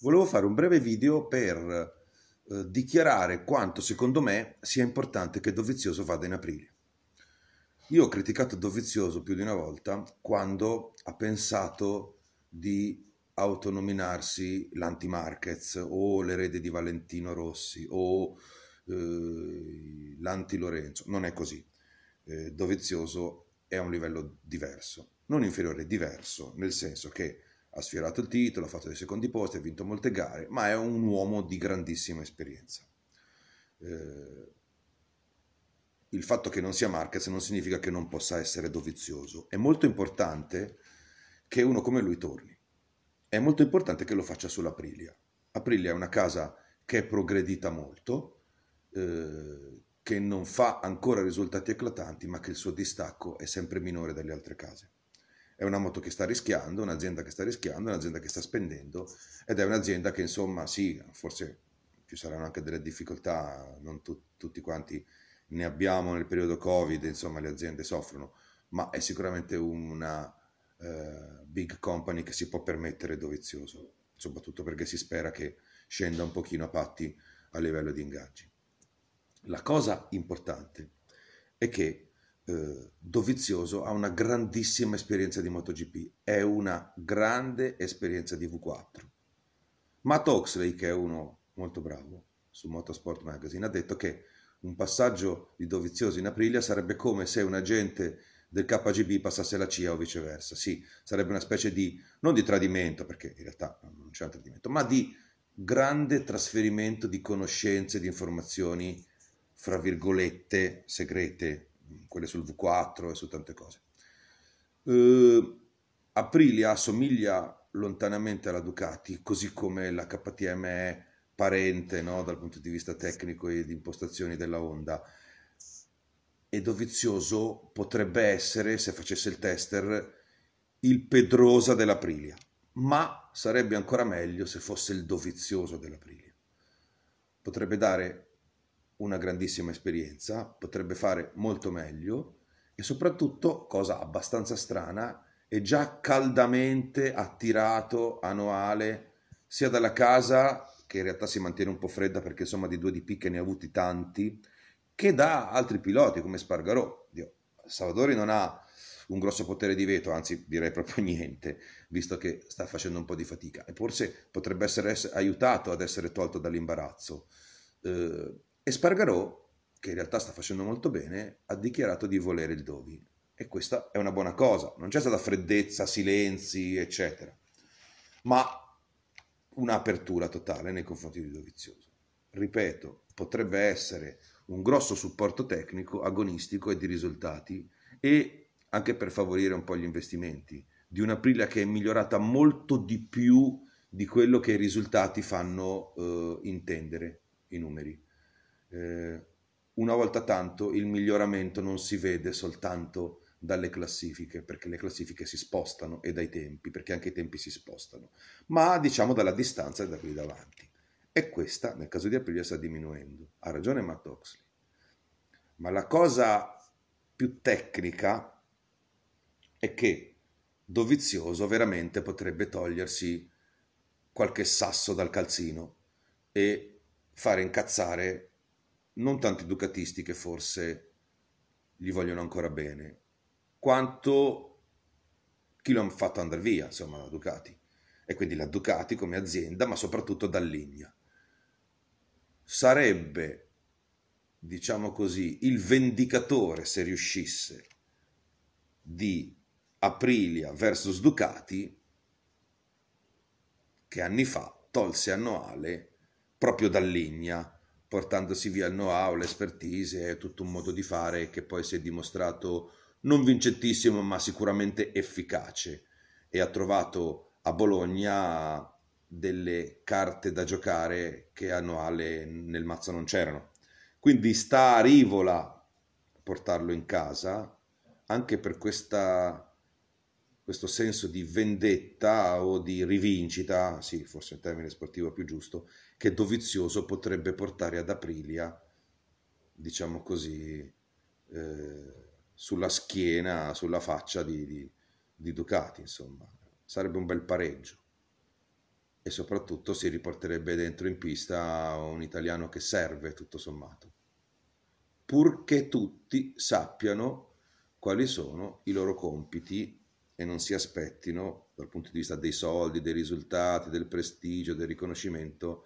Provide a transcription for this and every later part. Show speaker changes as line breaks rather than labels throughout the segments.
volevo fare un breve video per eh, dichiarare quanto secondo me sia importante che Dovizioso vada in aprile. Io ho criticato Dovizioso più di una volta quando ha pensato di autonominarsi l'anti-Marquez o l'erede di Valentino Rossi o eh, l'anti-Lorenzo. Non è così. Eh, Dovizioso è a un livello diverso, non inferiore, diverso, nel senso che ha sfiorato il titolo, ha fatto dei secondi posti, ha vinto molte gare, ma è un uomo di grandissima esperienza. Eh, il fatto che non sia Marquez non significa che non possa essere dovizioso. È molto importante che uno come lui torni. È molto importante che lo faccia sull'Aprilia. Aprilia è una casa che è progredita molto, eh, che non fa ancora risultati eclatanti, ma che il suo distacco è sempre minore dalle altre case è una moto che sta rischiando, un'azienda che sta rischiando, un'azienda che sta spendendo ed è un'azienda che insomma sì, forse ci saranno anche delle difficoltà, non tu, tutti quanti ne abbiamo nel periodo Covid, insomma le aziende soffrono, ma è sicuramente una uh, big company che si può permettere dovizioso, soprattutto perché si spera che scenda un pochino a patti a livello di ingaggi. La cosa importante è che eh, Dovizioso ha una grandissima esperienza di MotoGP, è una grande esperienza di V4. Matt Oxley, che è uno molto bravo su Motorsport Magazine, ha detto che un passaggio di Dovizioso in Aprilia sarebbe come se un agente del KGB passasse alla CIA o viceversa. Sì, sarebbe una specie di, non di tradimento, perché in realtà non c'è un tradimento, ma di grande trasferimento di conoscenze, di informazioni, fra virgolette, segrete quelle sul V4 e su tante cose. Eh, Aprilia assomiglia lontanamente alla Ducati, così come la KTM è parente no, dal punto di vista tecnico e di impostazioni della Honda. E Dovizioso potrebbe essere, se facesse il tester, il Pedrosa dell'Aprilia, ma sarebbe ancora meglio se fosse il Dovizioso dell'Aprilia. Potrebbe dare una grandissima esperienza, potrebbe fare molto meglio e soprattutto, cosa abbastanza strana, è già caldamente attirato a Noale sia dalla casa, che in realtà si mantiene un po' fredda perché insomma di due di picche ne ha avuti tanti, che da altri piloti come Spargarò. Dio, Salvadori non ha un grosso potere di veto, anzi direi proprio niente, visto che sta facendo un po' di fatica e forse potrebbe essere aiutato ad essere tolto dall'imbarazzo. Eh, e Spargarò, che in realtà sta facendo molto bene, ha dichiarato di volere il Dovi. E questa è una buona cosa. Non c'è stata freddezza, silenzi, eccetera. Ma un'apertura totale nei confronti di Dovizioso. Ripeto, potrebbe essere un grosso supporto tecnico, agonistico e di risultati e anche per favorire un po' gli investimenti di un'Aprilia che è migliorata molto di più di quello che i risultati fanno eh, intendere i numeri eh, una volta tanto il miglioramento non si vede soltanto dalle classifiche, perché le classifiche si spostano e dai tempi, perché anche i tempi si spostano, ma diciamo dalla distanza da qui davanti. E questa, nel caso di Aprilia, sta diminuendo. Ha ragione Matt Oxley. Ma la cosa più tecnica è che Dovizioso veramente potrebbe togliersi qualche sasso dal calzino e fare incazzare non tanto educatisti che forse gli vogliono ancora bene, quanto chi lo ha fatto andare via, insomma, la Ducati. E quindi la Ducati come azienda, ma soprattutto dall'Igna. Sarebbe, diciamo così, il vendicatore, se riuscisse, di Aprilia versus Ducati, che anni fa tolse annuale proprio dall'Igna portandosi via il know-how, l'espertise e tutto un modo di fare che poi si è dimostrato non vincentissimo ma sicuramente efficace e ha trovato a Bologna delle carte da giocare che a Noale nel mazzo non c'erano. Quindi sta a Rivola portarlo in casa anche per questa questo senso di vendetta o di rivincita, sì, forse il termine sportivo più giusto, che Dovizioso potrebbe portare ad Aprilia, diciamo così, eh, sulla schiena, sulla faccia di, di, di Ducati, insomma. Sarebbe un bel pareggio. E soprattutto si riporterebbe dentro in pista un italiano che serve, tutto sommato. Purché tutti sappiano quali sono i loro compiti e non si aspettino, dal punto di vista dei soldi, dei risultati, del prestigio, del riconoscimento,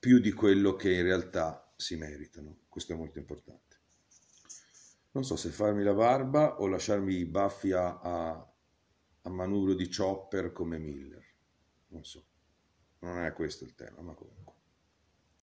più di quello che in realtà si meritano. Questo è molto importante. Non so se farmi la barba o lasciarmi i baffi a, a, a manubrio di chopper come Miller. Non so. Non è questo il tema, ma comunque.